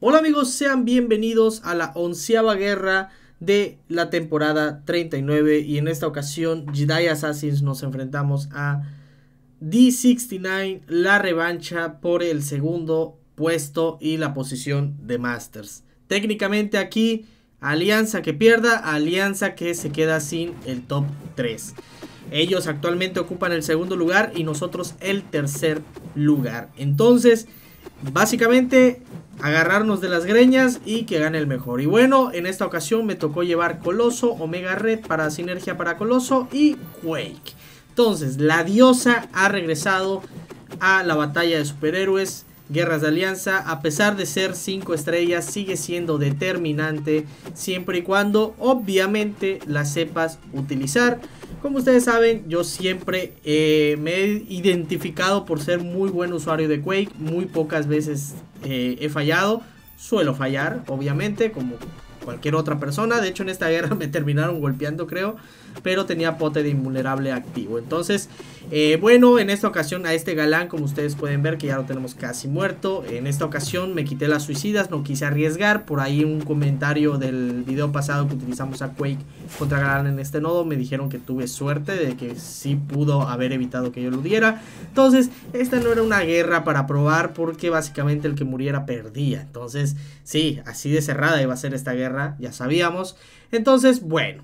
Hola amigos, sean bienvenidos a la onceava guerra de la temporada 39 y en esta ocasión Jedi Assassins nos enfrentamos a D69, la revancha por el segundo puesto y la posición de Masters. Técnicamente aquí, alianza que pierda, alianza que se queda sin el top 3. Ellos actualmente ocupan el segundo lugar y nosotros el tercer lugar. Entonces, Básicamente, agarrarnos de las greñas y que gane el mejor. Y bueno, en esta ocasión me tocó llevar Coloso, Omega Red para sinergia para Coloso y Quake. Entonces, la diosa ha regresado a la batalla de superhéroes, guerras de alianza, a pesar de ser 5 estrellas, sigue siendo determinante siempre y cuando obviamente la sepas utilizar. Como ustedes saben, yo siempre eh, me he identificado por ser muy buen usuario de Quake. Muy pocas veces eh, he fallado. Suelo fallar, obviamente, como cualquier otra persona. De hecho, en esta guerra me terminaron golpeando, creo. Pero tenía pote de invulnerable activo. Entonces, eh, bueno, en esta ocasión a este galán, como ustedes pueden ver, que ya lo tenemos casi muerto. En esta ocasión me quité las suicidas, no quise arriesgar. Por ahí un comentario del video pasado que utilizamos a Quake contra Galán en este nodo. Me dijeron que tuve suerte de que sí pudo haber evitado que yo lo diera. Entonces, esta no era una guerra para probar porque básicamente el que muriera perdía. Entonces, sí, así de cerrada iba a ser esta guerra ya sabíamos. Entonces, bueno,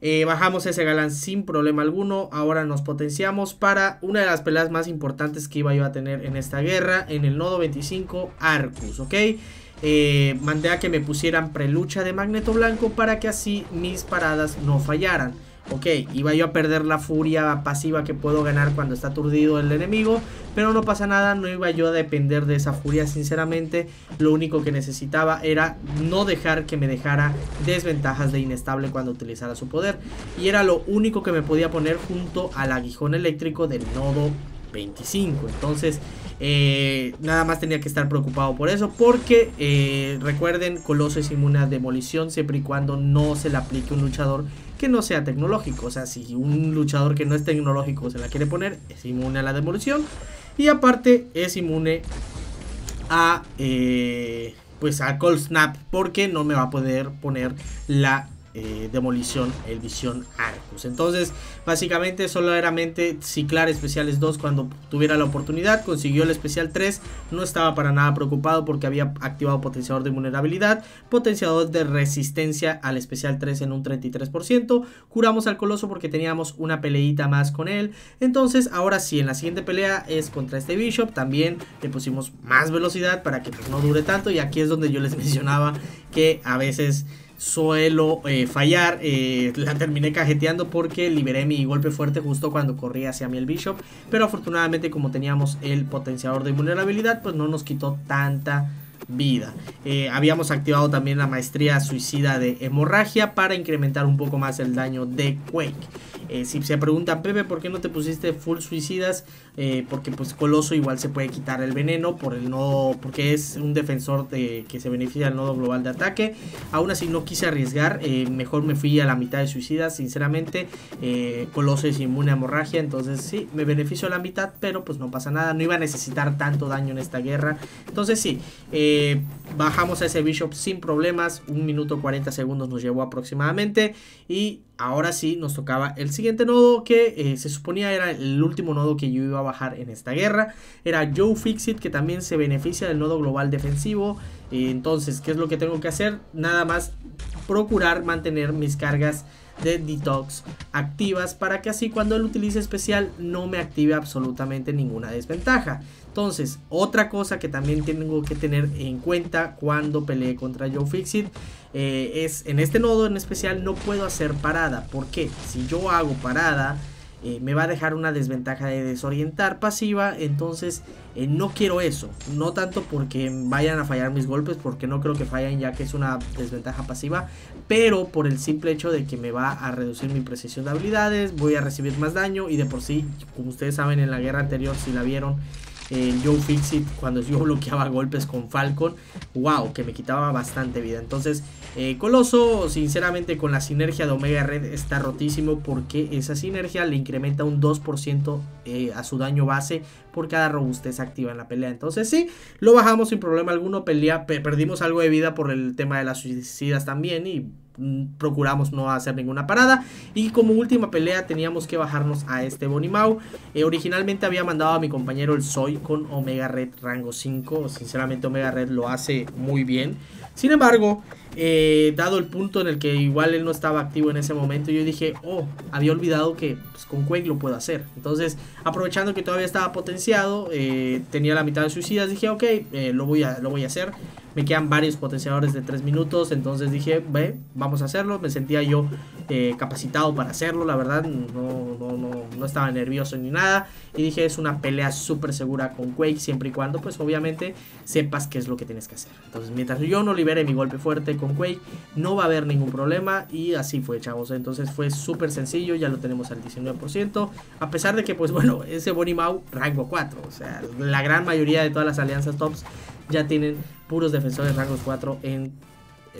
eh, bajamos ese galán sin problema alguno. Ahora nos potenciamos para una de las peleas más importantes que iba yo a tener en esta guerra, en el nodo 25 Arcus, ¿ok? Eh, mandé a que me pusieran prelucha de magneto blanco para que así mis paradas no fallaran. Ok, iba yo a perder la furia pasiva que puedo ganar cuando está aturdido el enemigo, pero no pasa nada, no iba yo a depender de esa furia, sinceramente, lo único que necesitaba era no dejar que me dejara desventajas de inestable cuando utilizara su poder, y era lo único que me podía poner junto al aguijón eléctrico del nodo 25, entonces... Eh, nada más tenía que estar preocupado por eso. Porque eh, recuerden, Coloso es inmune a demolición siempre y cuando no se le aplique un luchador que no sea tecnológico. O sea, si un luchador que no es tecnológico se la quiere poner, es inmune a la demolición. Y aparte es inmune a... Eh, pues a Cold Snap porque no me va a poder poner la eh, demolición, el Visión Arcus. Entonces, básicamente solo era ciclar especiales 2 cuando tuviera la oportunidad. Consiguió el especial 3, no estaba para nada preocupado porque había activado potenciador de vulnerabilidad, potenciador de resistencia al especial 3 en un 33%. Curamos al coloso porque teníamos una peleita más con él. Entonces, ahora sí, en la siguiente pelea es contra este Bishop. También le pusimos más velocidad para que pues, no dure tanto. Y aquí es donde yo les mencionaba que a veces suelo eh, fallar. Eh, la terminé cajeteando porque liberé mi golpe fuerte justo cuando corría hacia mí el Bishop. Pero afortunadamente como teníamos el potenciador de vulnerabilidad, pues no nos quitó tanta vida. Eh, habíamos activado también la maestría suicida de hemorragia para incrementar un poco más el daño de Quake. Eh, si se pregunta Pepe, ¿por qué no te pusiste full suicidas? Eh, porque pues Coloso igual se puede quitar el veneno por el nodo porque es un defensor de, que se beneficia del nodo global de ataque. Aún así no quise arriesgar, mejor me fui a la mitad de suicidas, sinceramente. Coloso es inmune a hemorragia, entonces sí, me beneficio a la mitad, pero pues no pasa nada, no iba a necesitar tanto daño en esta guerra. Entonces sí, bajamos a ese bishop sin problemas. Un minuto 40 segundos nos llevó aproximadamente. Y ahora sí nos tocaba el siguiente nodo que eh, se suponía era el último nodo que yo iba a bajar en esta guerra. Era Joe Fixit que también se beneficia del nodo global defensivo. entonces, ¿qué es lo que tengo que hacer? Nada más procurar mantener mis cargas de detox activas para que así cuando él utilice especial no me active absolutamente ninguna desventaja. Entonces, otra cosa que también tengo que tener en cuenta cuando peleé contra Joe Fixit eh, es en este nodo en especial no puedo hacer parada. porque Si yo hago parada, eh, me va a dejar una desventaja de desorientar pasiva. Entonces, eh, no quiero eso. No tanto porque vayan a fallar mis golpes, porque no creo que fallen ya que es una desventaja pasiva. Pero por el simple hecho de que me va a reducir mi precisión de habilidades, voy a recibir más daño. Y de por sí, como ustedes saben en la guerra anterior, si la vieron, en Joe Fixit cuando yo bloqueaba golpes con Falcon. ¡Wow! Que me quitaba bastante vida. Entonces, eh, Coloso, sinceramente, con la sinergia de Omega Red está rotísimo porque esa sinergia le incrementa un 2% eh, a su daño base por cada robustez activa en la pelea. Entonces, sí, lo bajamos sin problema alguno. Pelea, perdimos algo de vida por el tema de las suicidas también y Mm, procuramos no hacer ninguna parada. Y como última pelea teníamos que bajarnos a este Bonnie mau eh, originalmente había mandado a mi compañero el Soy con Omega Red rango 5. Sinceramente Omega Red lo hace muy bien. Sin embargo, eh, dado el punto en el que igual él no estaba activo en ese momento, yo dije, oh, había olvidado que pues, con Quake lo puedo hacer. Entonces, aprovechando que todavía estaba potenciado, eh, tenía la mitad de suicidas, dije, ok, lo, voy a, lo voy a hacer me quedan varios potenciadores de 3 minutos, entonces dije, ve, vamos a hacerlo, me sentía yo eh, capacitado para hacerlo, la verdad, no, no, no, estaba nervioso ni nada, y dije, es una pelea súper segura con Quake, siempre y cuando, pues obviamente, sepas qué es lo que tienes que hacer. Entonces, mientras yo no libere mi golpe fuerte con Quake, no va a haber ningún problema, y así fue, chavos, entonces fue súper sencillo, ya lo tenemos al 19%, a pesar de que, pues bueno, ese Bonnie Mau, rango 4, o sea, la gran mayoría de todas las alianzas tops ya tienen puros defensores rangos 4 en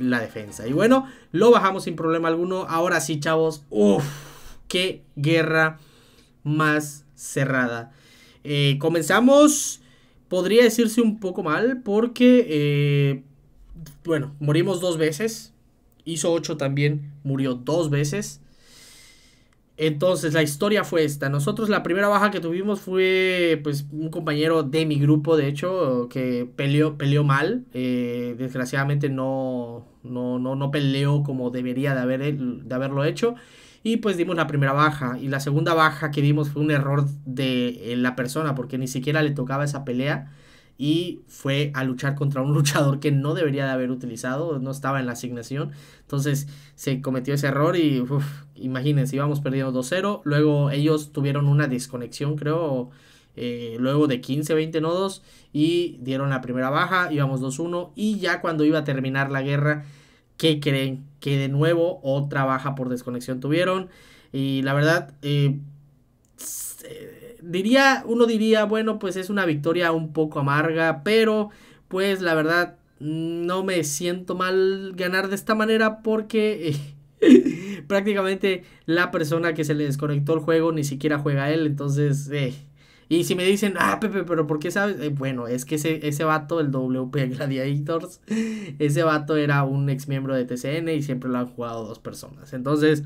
la defensa. Y bueno, lo bajamos sin problema alguno. Ahora sí, chavos. Uff, qué guerra más cerrada. Eh, comenzamos, podría decirse un poco mal, porque, eh, bueno, morimos dos veces. Hizo 8 también, murió dos veces. Entonces, la historia fue esta. Nosotros la primera baja que tuvimos fue pues un compañero de mi grupo, de hecho, que peleó, peleó mal. Eh, desgraciadamente no, no, no, no, peleó como debería de, haber, de haberlo hecho. Y pues dimos la primera baja. Y la segunda baja que dimos fue un error de la persona, porque ni siquiera le tocaba esa pelea y fue a luchar contra un luchador que no debería de haber utilizado, no estaba en la asignación. Entonces se cometió ese error y imagínense, íbamos perdiendo 2-0. Luego ellos tuvieron una desconexión, creo, eh, luego de 15, 20 nodos y dieron la primera baja, íbamos 2-1 y ya cuando iba a terminar la guerra, ¿qué creen? Que de nuevo otra baja por desconexión tuvieron y la verdad... Eh, eh, diría, uno diría, bueno, pues es una victoria un poco amarga, pero pues la verdad no me siento mal ganar de esta manera porque prácticamente la persona que se le desconectó el juego ni siquiera juega él, entonces... Eh. Y si me dicen, ah, Pepe, pero ¿por qué sabes? Eh, bueno, es que ese, vato, el WP Gladiators, ese vato era un ex miembro de TCN y siempre lo han jugado dos personas. Entonces,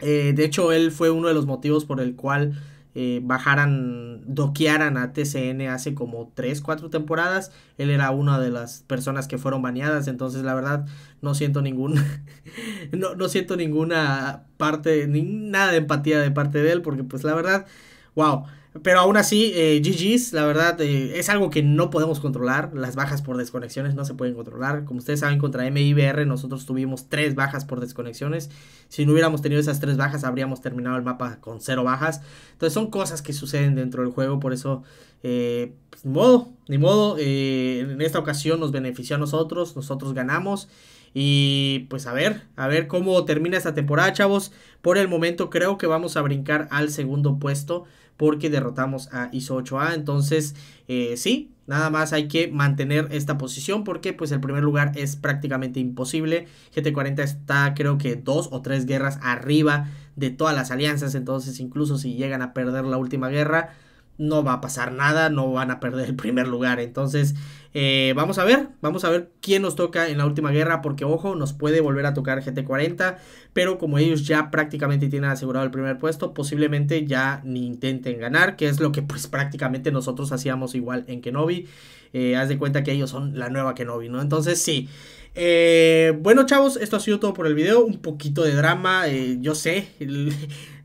eh, de hecho, él fue uno de los motivos por el cual eh, bajaran, doquearan a TCN hace como 3, 4 temporadas. Él era una de las personas que fueron baneadas, entonces la verdad no siento ningún, no, no, siento ninguna parte, ni nada de empatía de parte de él, porque pues la verdad, wow. Pero aún así, eh, GG's, la verdad, eh, es algo que no podemos controlar. Las bajas por desconexiones no se pueden controlar. Como ustedes saben, contra MIBR nosotros tuvimos tres bajas por desconexiones. Si no hubiéramos tenido esas tres bajas, habríamos terminado el mapa con cero bajas. Entonces son cosas que suceden dentro del juego, por eso... Eh, pues, ni modo, ni modo. en esta ocasión nos benefició a nosotros, nosotros ganamos. Y pues a ver, a ver cómo termina esta temporada, chavos. Por el momento creo que vamos a brincar al segundo puesto porque derrotamos a ISO 8A. Entonces, eh, sí, nada más hay que mantener esta posición porque pues el primer lugar es prácticamente imposible. GT40 está creo que dos o tres guerras arriba de todas las alianzas. Entonces, incluso si llegan a perder la última guerra no va a pasar nada, no van a perder el primer lugar. Entonces, eh, vamos a ver, vamos a ver quién nos toca en la última guerra, porque ojo, nos puede volver a tocar GT40, pero como ellos ya prácticamente tienen asegurado el primer puesto, posiblemente ya ni intenten ganar, que es lo que pues prácticamente nosotros hacíamos igual en Kenobi. Eh, haz de cuenta que ellos son la nueva Kenobi, ¿no? Entonces sí. Eh, bueno chavos, esto ha sido todo por el video, un poquito de drama, yo sé,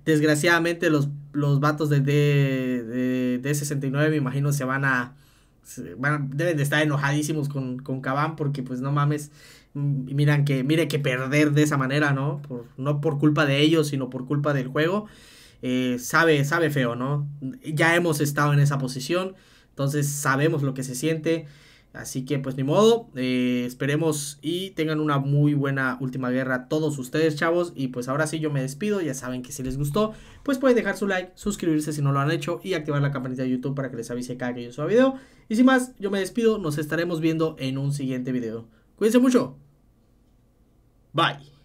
desgraciadamente los, los vatos de, de, 69 me imagino se van a, deben de estar enojadísimos con, con Cabán porque pues no mames, mm, miran que, mire que perder de esa manera, ¿no? Por, no por culpa de ellos, sino por culpa del juego. Eh, sabe, sabe feo, ¿no? Ya hemos estado en esa posición, entonces sabemos lo que se siente. Así que pues ni modo, eh, esperemos y tengan una muy buena última guerra todos ustedes chavos. Y pues ahora sí yo me despido, ya saben que si les gustó, pues pueden dejar su like, suscribirse si no lo han hecho y activar la campanita de YouTube para que les avise cada que yo suba video. Y sin más, yo me despido, nos estaremos viendo en un siguiente video. Cuídense mucho. Bye.